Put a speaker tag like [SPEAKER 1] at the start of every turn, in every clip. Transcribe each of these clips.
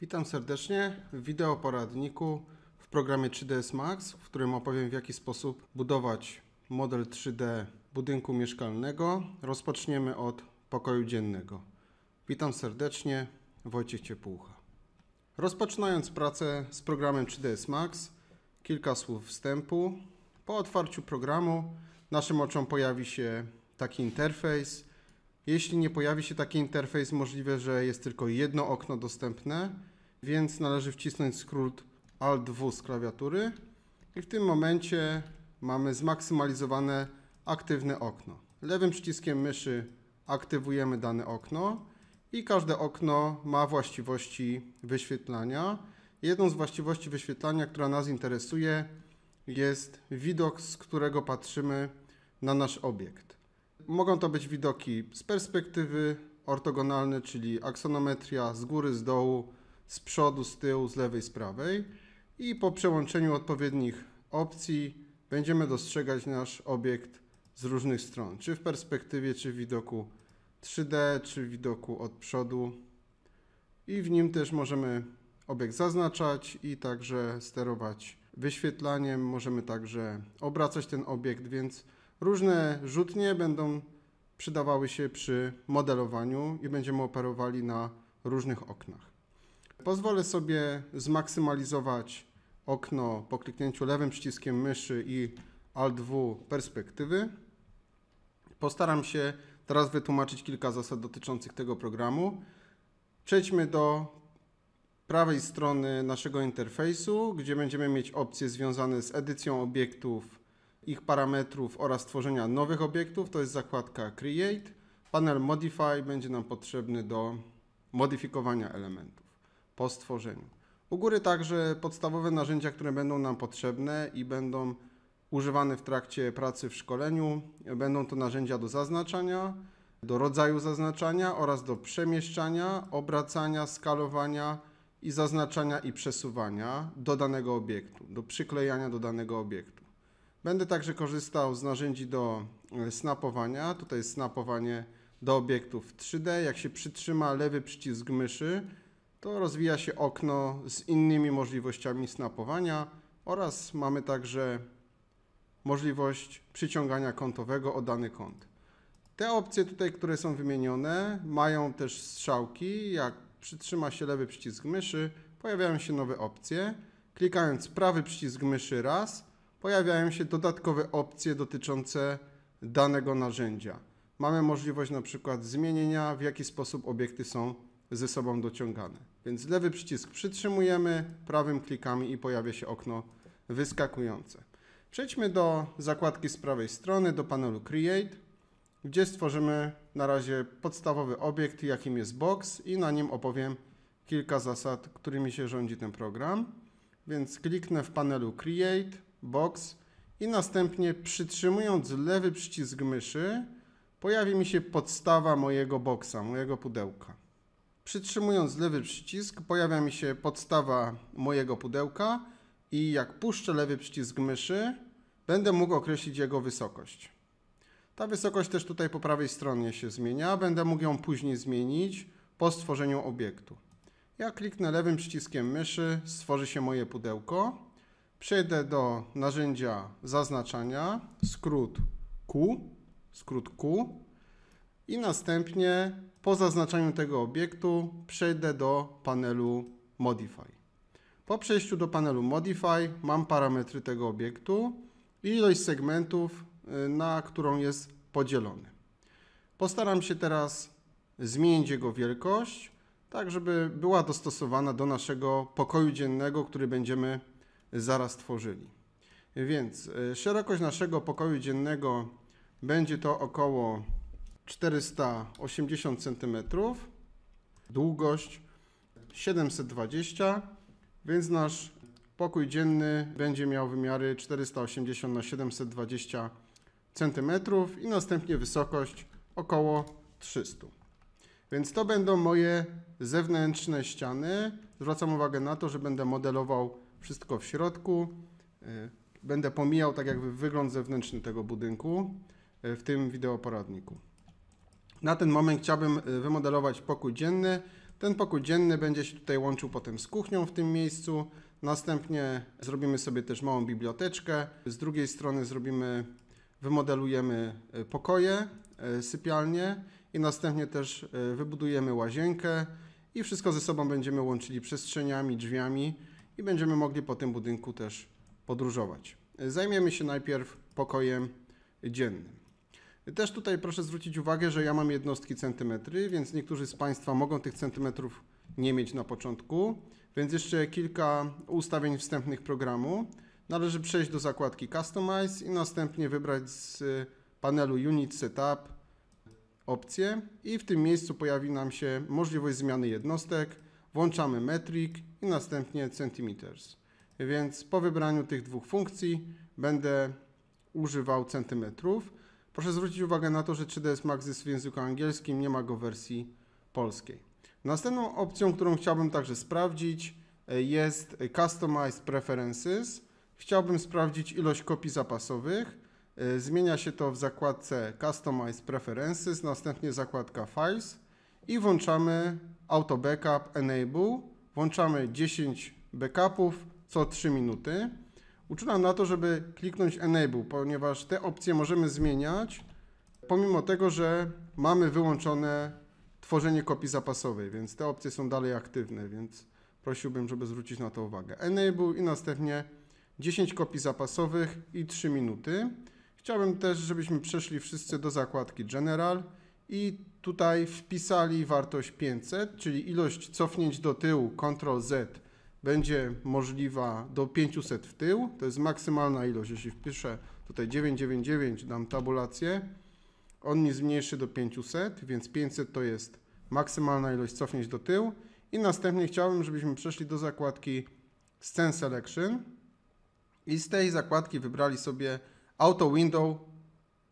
[SPEAKER 1] Witam serdecznie w wideo poradniku w programie 3ds Max, w którym opowiem w jaki sposób budować model 3D budynku mieszkalnego. Rozpoczniemy od pokoju dziennego. Witam serdecznie, Wojciech Ciepłucha. Rozpoczynając pracę z programem 3ds Max, kilka słów wstępu. Po otwarciu programu naszym oczom pojawi się taki interfejs, jeśli nie pojawi się taki interfejs, możliwe, że jest tylko jedno okno dostępne, więc należy wcisnąć skrót Alt W z klawiatury i w tym momencie mamy zmaksymalizowane aktywne okno. Lewym przyciskiem myszy aktywujemy dane okno i każde okno ma właściwości wyświetlania. Jedną z właściwości wyświetlania, która nas interesuje, jest widok, z którego patrzymy na nasz obiekt. Mogą to być widoki z perspektywy, ortogonalne, czyli aksonometria z góry, z dołu, z przodu, z tyłu, z lewej, z prawej. I po przełączeniu odpowiednich opcji będziemy dostrzegać nasz obiekt z różnych stron, czy w perspektywie, czy w widoku 3D, czy w widoku od przodu. I w nim też możemy obiekt zaznaczać i także sterować wyświetlaniem. Możemy także obracać ten obiekt, więc Różne rzutnie będą przydawały się przy modelowaniu i będziemy operowali na różnych oknach. Pozwolę sobie zmaksymalizować okno po kliknięciu lewym przyciskiem myszy i Alt W perspektywy. Postaram się teraz wytłumaczyć kilka zasad dotyczących tego programu. Przejdźmy do prawej strony naszego interfejsu, gdzie będziemy mieć opcje związane z edycją obiektów ich parametrów oraz tworzenia nowych obiektów, to jest zakładka Create. Panel Modify będzie nam potrzebny do modyfikowania elementów po stworzeniu. U góry także podstawowe narzędzia, które będą nam potrzebne i będą używane w trakcie pracy w szkoleniu. Będą to narzędzia do zaznaczania, do rodzaju zaznaczania oraz do przemieszczania, obracania, skalowania i zaznaczania i przesuwania do danego obiektu, do przyklejania do danego obiektu. Będę także korzystał z narzędzi do e, snapowania. Tutaj jest snapowanie do obiektów 3D. Jak się przytrzyma lewy przycisk myszy, to rozwija się okno z innymi możliwościami snapowania oraz mamy także możliwość przyciągania kątowego o dany kąt. Te opcje tutaj, które są wymienione, mają też strzałki. Jak przytrzyma się lewy przycisk myszy, pojawiają się nowe opcje. Klikając prawy przycisk myszy raz, pojawiają się dodatkowe opcje dotyczące danego narzędzia. Mamy możliwość na przykład zmienienia, w jaki sposób obiekty są ze sobą dociągane. Więc lewy przycisk przytrzymujemy, prawym klikamy i pojawia się okno wyskakujące. Przejdźmy do zakładki z prawej strony, do panelu Create, gdzie stworzymy na razie podstawowy obiekt, jakim jest box i na nim opowiem kilka zasad, którymi się rządzi ten program. Więc kliknę w panelu Create, box i następnie przytrzymując lewy przycisk myszy pojawi mi się podstawa mojego boxa, mojego pudełka. Przytrzymując lewy przycisk pojawia mi się podstawa mojego pudełka i jak puszczę lewy przycisk myszy będę mógł określić jego wysokość. Ta wysokość też tutaj po prawej stronie się zmienia, będę mógł ją później zmienić po stworzeniu obiektu. Ja kliknę lewym przyciskiem myszy, stworzy się moje pudełko. Przejdę do narzędzia zaznaczania, skrót Q, skrót Q i następnie po zaznaczaniu tego obiektu przejdę do panelu Modify. Po przejściu do panelu Modify mam parametry tego obiektu i ilość segmentów, y, na którą jest podzielony. Postaram się teraz zmienić jego wielkość, tak żeby była dostosowana do naszego pokoju dziennego, który będziemy zaraz tworzyli. Więc e, szerokość naszego pokoju dziennego będzie to około 480 cm, długość 720, więc nasz pokój dzienny będzie miał wymiary 480 na 720 cm i następnie wysokość około 300. Więc to będą moje zewnętrzne ściany. Zwracam uwagę na to, że będę modelował wszystko w środku. Y, będę pomijał tak jakby wygląd zewnętrzny tego budynku y, w tym wideoporadniku. Na ten moment chciałbym y, wymodelować pokój dzienny. Ten pokój dzienny będzie się tutaj łączył potem z kuchnią w tym miejscu. Następnie zrobimy sobie też małą biblioteczkę. Z drugiej strony zrobimy, wymodelujemy pokoje, sypialnie i następnie też wybudujemy łazienkę i wszystko ze sobą będziemy łączyli przestrzeniami, drzwiami i będziemy mogli po tym budynku też podróżować. Zajmiemy się najpierw pokojem dziennym. Też tutaj proszę zwrócić uwagę, że ja mam jednostki centymetry, więc niektórzy z Państwa mogą tych centymetrów nie mieć na początku, więc jeszcze kilka ustawień wstępnych programu. Należy przejść do zakładki Customize i następnie wybrać z panelu Unit Setup opcję i w tym miejscu pojawi nam się możliwość zmiany jednostek, włączamy metric i następnie centimeters. Więc po wybraniu tych dwóch funkcji będę używał centymetrów. Proszę zwrócić uwagę na to, że 3ds Max jest w języku angielskim, nie ma go w wersji polskiej. Następną opcją, którą chciałbym także sprawdzić e, jest Customize Preferences. Chciałbym sprawdzić ilość kopii zapasowych. E, zmienia się to w zakładce Customize Preferences, następnie zakładka Files i włączamy auto backup enable, włączamy 10 backupów co 3 minuty. Uczulam na to, żeby kliknąć enable, ponieważ te opcje możemy zmieniać, pomimo tego, że mamy wyłączone tworzenie kopii zapasowej, więc te opcje są dalej aktywne, więc prosiłbym, żeby zwrócić na to uwagę. Enable i następnie 10 kopii zapasowych i 3 minuty. Chciałbym też, żebyśmy przeszli wszyscy do zakładki General i tutaj wpisali wartość 500, czyli ilość cofnięć do tyłu Ctrl Z będzie możliwa do 500 w tył. To jest maksymalna ilość. Jeśli wpiszę tutaj 999, dam tabulację, on mi zmniejszy do 500, więc 500 to jest maksymalna ilość cofnięć do tyłu. I następnie chciałbym, żebyśmy przeszli do zakładki Scene Selection i z tej zakładki wybrali sobie Auto Window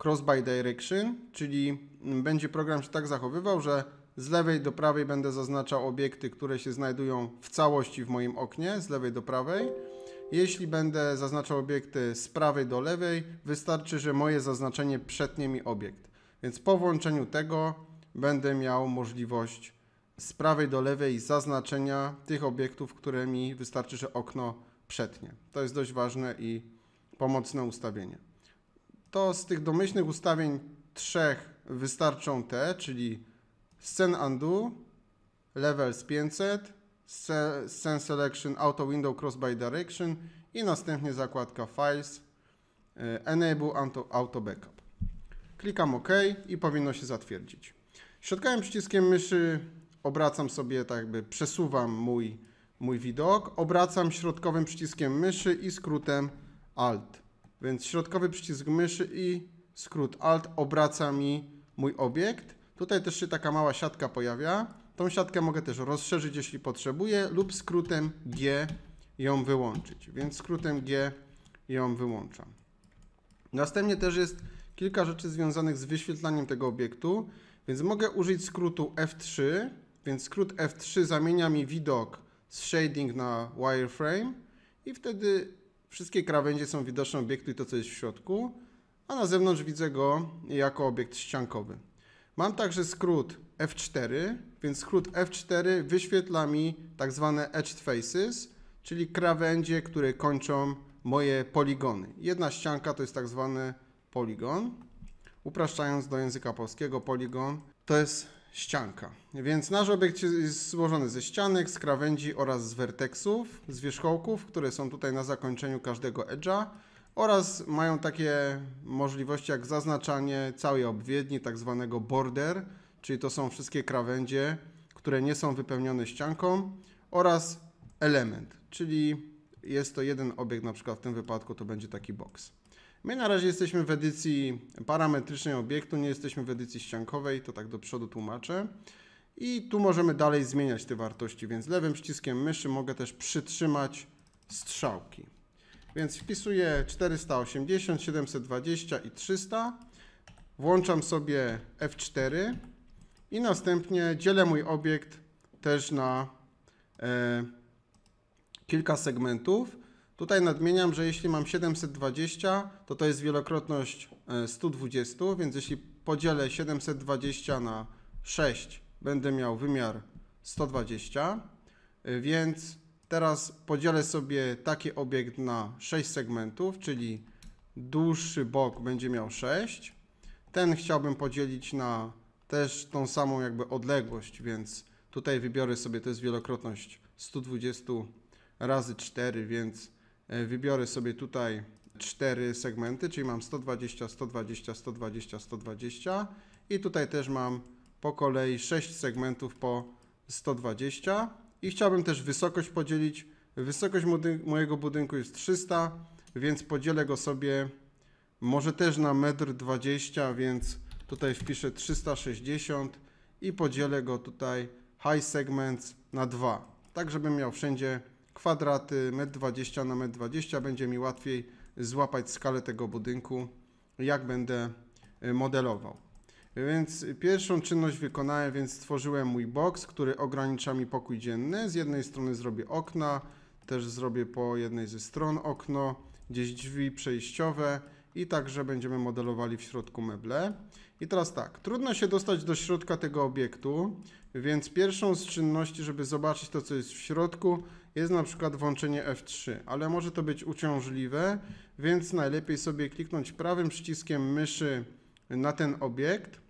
[SPEAKER 1] cross by direction, czyli będzie program się tak zachowywał, że z lewej do prawej będę zaznaczał obiekty, które się znajdują w całości w moim oknie, z lewej do prawej. Jeśli będę zaznaczał obiekty z prawej do lewej, wystarczy, że moje zaznaczenie przetnie mi obiekt. Więc po włączeniu tego będę miał możliwość z prawej do lewej zaznaczenia tych obiektów, które mi wystarczy, że okno przetnie. To jest dość ważne i pomocne ustawienie to z tych domyślnych ustawień trzech wystarczą te, czyli Scene Undo, Levels 500, Scene Selection Auto Window Cross by Direction i następnie zakładka Files, e, Enable Auto, Backup. Klikam OK i powinno się zatwierdzić. Środkowym przyciskiem myszy obracam sobie, tak jakby przesuwam mój, mój widok, obracam środkowym przyciskiem myszy i skrótem Alt. Więc środkowy przycisk myszy i skrót Alt obraca mi mój obiekt. Tutaj też się taka mała siatka pojawia. Tą siatkę mogę też rozszerzyć, jeśli potrzebuję, lub skrótem G ją wyłączyć. Więc skrótem G ją wyłączam. Następnie też jest kilka rzeczy związanych z wyświetlaniem tego obiektu, więc mogę użyć skrótu F3, więc skrót F3 zamienia mi widok z shading na wireframe i wtedy Wszystkie krawędzie są widoczne obiektu i to, co jest w środku, a na zewnątrz widzę go jako obiekt ściankowy. Mam także skrót F4, więc skrót F4 wyświetla mi tak zwane edge faces, czyli krawędzie, które kończą moje poligony. Jedna ścianka to jest tak zwany poligon. Upraszczając do języka polskiego, poligon to jest ścianka. Więc nasz obiekt jest złożony ze ścianek, z krawędzi oraz z werteksów, z wierzchołków, które są tutaj na zakończeniu każdego edge'a oraz mają takie możliwości jak zaznaczanie całej obwiedni, tak zwanego border, czyli to są wszystkie krawędzie, które nie są wypełnione ścianką oraz element, czyli jest to jeden obiekt, na przykład w tym wypadku to będzie taki box. My na razie jesteśmy w edycji parametrycznej obiektu, nie jesteśmy w edycji ściankowej, to tak do przodu tłumaczę. I tu możemy dalej zmieniać te wartości, więc lewym przyciskiem myszy mogę też przytrzymać strzałki. Więc wpisuję 480, 720 i 300, włączam sobie F4 i następnie dzielę mój obiekt też na e, kilka segmentów Tutaj nadmieniam, że jeśli mam 720, to to jest wielokrotność 120, e, więc jeśli podzielę 720 na 6, będę miał wymiar 120, e, więc teraz podzielę sobie taki obiekt na 6 segmentów, czyli dłuższy bok będzie miał 6. Ten chciałbym podzielić na też tą samą jakby odległość, więc tutaj wybiorę sobie, to jest wielokrotność 120 razy 4, więc E, wybiorę sobie tutaj cztery segmenty, czyli mam 120, 120, 120, 120 i tutaj też mam po kolei 6 segmentów po 120 i chciałbym też wysokość podzielić. Wysokość mojego budynku jest 300, więc podzielę go sobie może też na 1,20 m, więc tutaj wpiszę 360 i podzielę go tutaj high segments na 2, tak żebym miał wszędzie kwadraty 1,20 m na 1,20 m. Będzie mi łatwiej złapać skalę tego budynku, jak będę e, modelował. Więc pierwszą czynność wykonałem, więc stworzyłem mój box, który ogranicza mi pokój dzienny. Z jednej strony zrobię okna, też zrobię po jednej ze stron okno, gdzieś drzwi przejściowe, i także będziemy modelowali w środku meble. I teraz tak, trudno się dostać do środka tego obiektu, więc pierwszą z czynności, żeby zobaczyć to, co jest w środku, jest na przykład włączenie F3, ale może to być uciążliwe, więc najlepiej sobie kliknąć prawym przyciskiem myszy na ten obiekt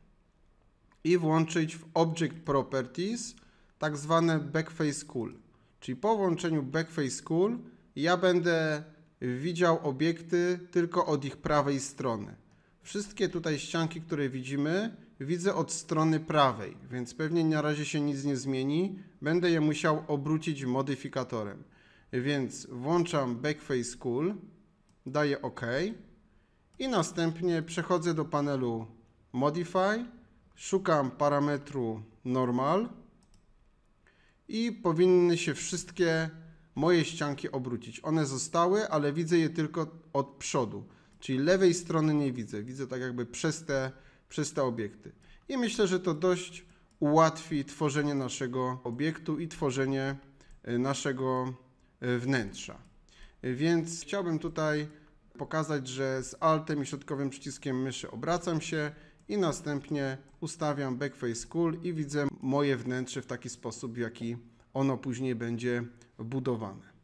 [SPEAKER 1] i włączyć w Object Properties tak zwane Backface Cool. Czyli po włączeniu Backface Cool ja będę widział obiekty tylko od ich prawej strony. Wszystkie tutaj ścianki, które widzimy, widzę od strony prawej, więc pewnie na razie się nic nie zmieni. Będę je musiał obrócić modyfikatorem. Więc włączam Backface Cool, daję OK i następnie przechodzę do panelu Modify, szukam parametru Normal i powinny się wszystkie moje ścianki obrócić. One zostały, ale widzę je tylko od przodu, czyli lewej strony nie widzę. Widzę tak jakby przez te, przez te obiekty. I myślę, że to dość ułatwi tworzenie naszego obiektu i tworzenie e, naszego e, wnętrza. E, więc chciałbym tutaj pokazać, że z altem i środkowym przyciskiem myszy obracam się i następnie ustawiam backface cool i widzę moje wnętrze w taki sposób, w jaki ono później będzie budowane.